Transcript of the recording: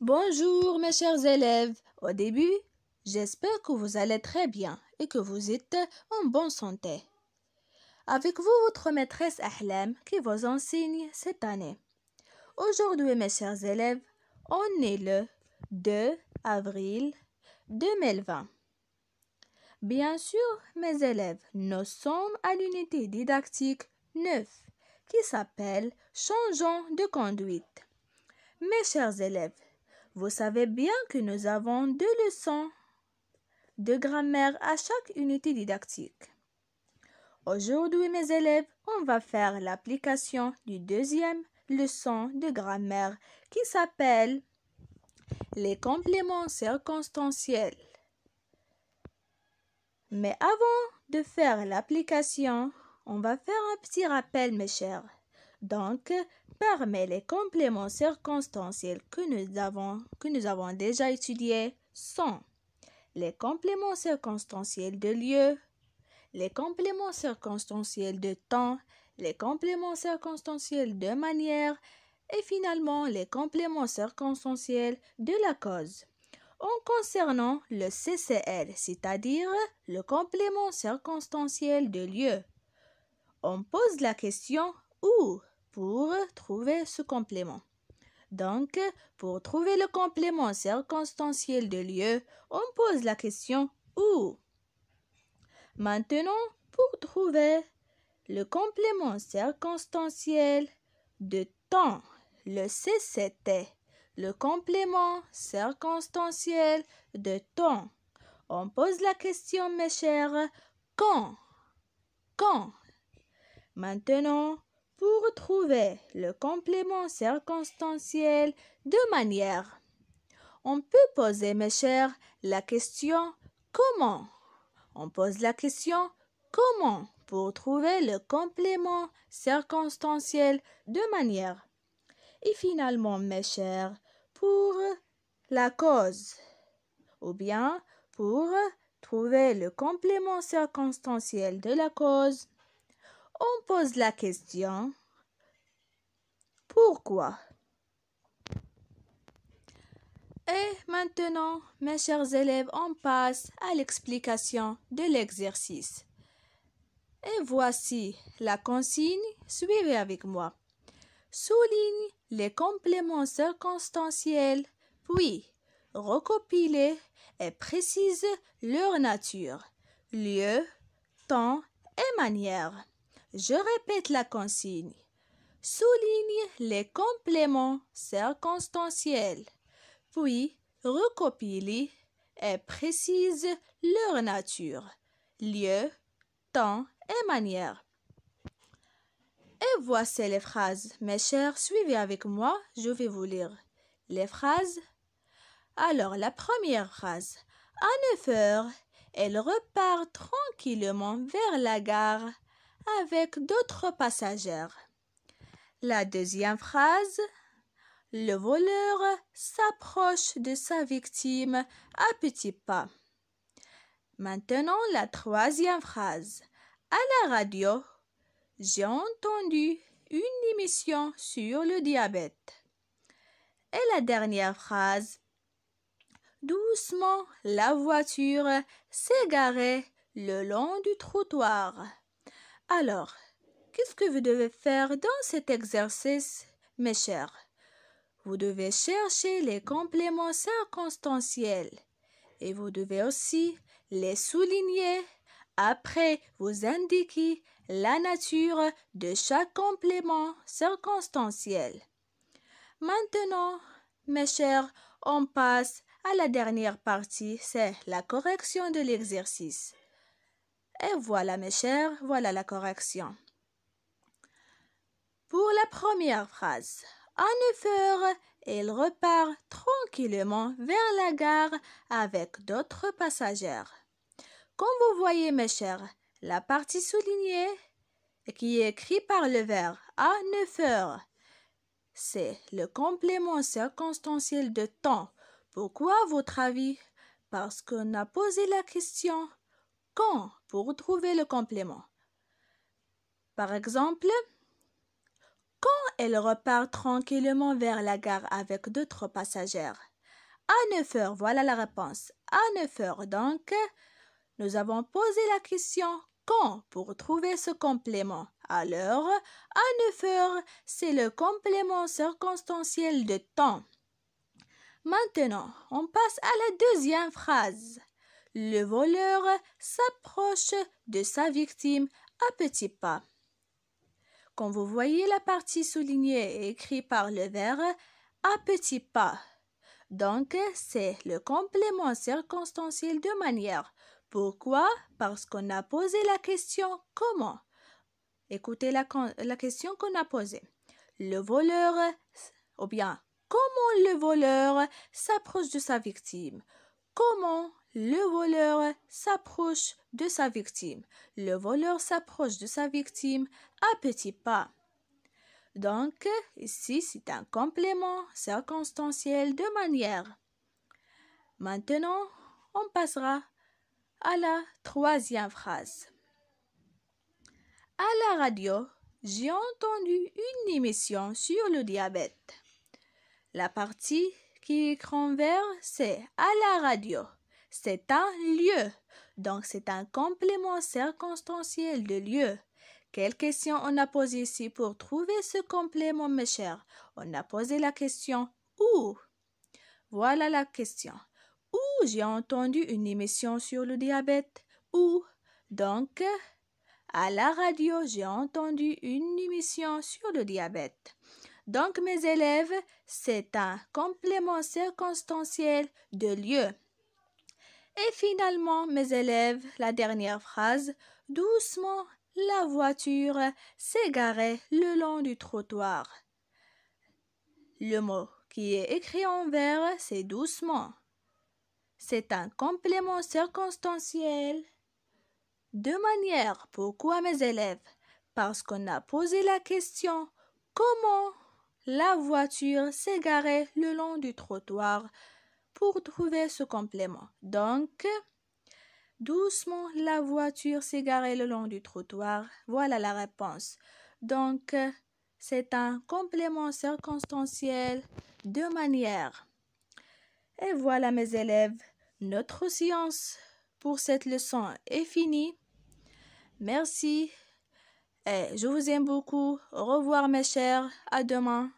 Bonjour mes chers élèves. Au début, j'espère que vous allez très bien et que vous êtes en bonne santé. Avec vous, votre maîtresse Ahlem qui vous enseigne cette année. Aujourd'hui, mes chers élèves, on est le 2 avril 2020. Bien sûr, mes élèves, nous sommes à l'unité didactique 9 qui s'appelle Changeons de conduite. Mes chers élèves, vous savez bien que nous avons deux leçons de grammaire à chaque unité didactique. Aujourd'hui, mes élèves, on va faire l'application du deuxième leçon de grammaire qui s'appelle les compléments circonstanciels. Mais avant de faire l'application, on va faire un petit rappel, mes chers donc, parmi les compléments circonstanciels que nous avons, que nous avons déjà étudiés sont les compléments circonstanciels de lieu, les compléments circonstanciels de temps, les compléments circonstanciels de manière et finalement les compléments circonstanciels de la cause. En concernant le CCL, c'est-à-dire le complément circonstanciel de lieu, on pose la question où pour trouver ce complément. Donc, pour trouver le complément circonstanciel de lieu, on pose la question où. Maintenant, pour trouver le complément circonstanciel de temps, le CCT, le complément circonstanciel de temps. On pose la question, mes chers, quand Quand Maintenant, pour trouver le complément circonstanciel de manière. On peut poser, mes chers, la question comment. On pose la question comment pour trouver le complément circonstanciel de manière. Et finalement, mes chers, pour la cause ou bien pour trouver le complément circonstanciel de la cause on pose la question pourquoi Et maintenant, mes chers élèves, on passe à l'explication de l'exercice. Et voici la consigne, suivez avec moi. Souligne les compléments circonstanciels, puis recopie-les et précise leur nature, lieu, temps et manière. Je répète la consigne. Souligne les compléments circonstanciels, puis recopie-les et précise leur nature, lieu, temps et manière. Et voici les phrases. Mes chers, suivez avec moi, je vais vous lire les phrases. Alors, la première phrase. À neuf heures, elle repart tranquillement vers la gare avec d'autres passagères. La deuxième phrase Le voleur s'approche de sa victime à petits pas. Maintenant la troisième phrase. À la radio, j'ai entendu une émission sur le diabète. Et la dernière phrase. Doucement, la voiture s'égarait le long du trottoir. Alors, qu'est-ce que vous devez faire dans cet exercice, mes chers Vous devez chercher les compléments circonstanciels et vous devez aussi les souligner. Après, vous indiquez la nature de chaque complément circonstanciel. Maintenant, mes chers, on passe à la dernière partie, c'est la correction de l'exercice. Et voilà, mes chers, voilà la correction. Pour la première phrase, à neuf heures, il repart tranquillement vers la gare avec d'autres passagers. Comme vous voyez, mes chers, la partie soulignée qui est écrite par le verbe à neuf heures, c'est le complément circonstanciel de temps. Pourquoi, votre avis Parce qu'on a posé la question quand pour trouver le complément. Par exemple, quand elle repart tranquillement vers la gare avec d'autres passagères. À 9 heures, voilà la réponse. À neuf heures, donc, nous avons posé la question quand pour trouver ce complément. Alors, à neuf heures, c'est le complément circonstanciel de temps. Maintenant, on passe à la deuxième phrase le voleur s'approche de sa victime à petits pas. Quand vous voyez la partie soulignée et écrite par le verbe à petits pas, donc c'est le complément circonstanciel de manière. Pourquoi Parce qu'on a posé la question comment. Écoutez la, la question qu'on a posée. Le voleur, ou bien comment le voleur s'approche de sa victime. Comment le voleur s'approche de sa victime. Le voleur s'approche de sa victime à petits pas. Donc, ici, c'est un complément circonstanciel de manière. Maintenant, on passera à la troisième phrase. À la radio, j'ai entendu une émission sur le diabète. La partie qui est en vert, c'est à la radio c'est un lieu. Donc, c'est un complément circonstanciel de lieu. Quelle question on a posée ici pour trouver ce complément, mes chers On a posé la question où Voilà la question. Où j'ai entendu une émission sur le diabète Où Donc, à la radio, j'ai entendu une émission sur le diabète. Donc, mes élèves, c'est un complément circonstanciel de lieu. Et finalement, mes élèves, la dernière phrase, doucement, la voiture s'égarait le long du trottoir. Le mot qui est écrit en vert, c'est doucement. C'est un complément circonstanciel. De manière, pourquoi mes élèves Parce qu'on a posé la question comment la voiture s'égarait le long du trottoir pour trouver ce complément. Donc, doucement, la voiture s'égarait le long du trottoir. Voilà la réponse. Donc, c'est un complément circonstanciel de manière. Et voilà mes élèves, notre science pour cette leçon est finie. Merci et je vous aime beaucoup. Au revoir mes chers, à demain.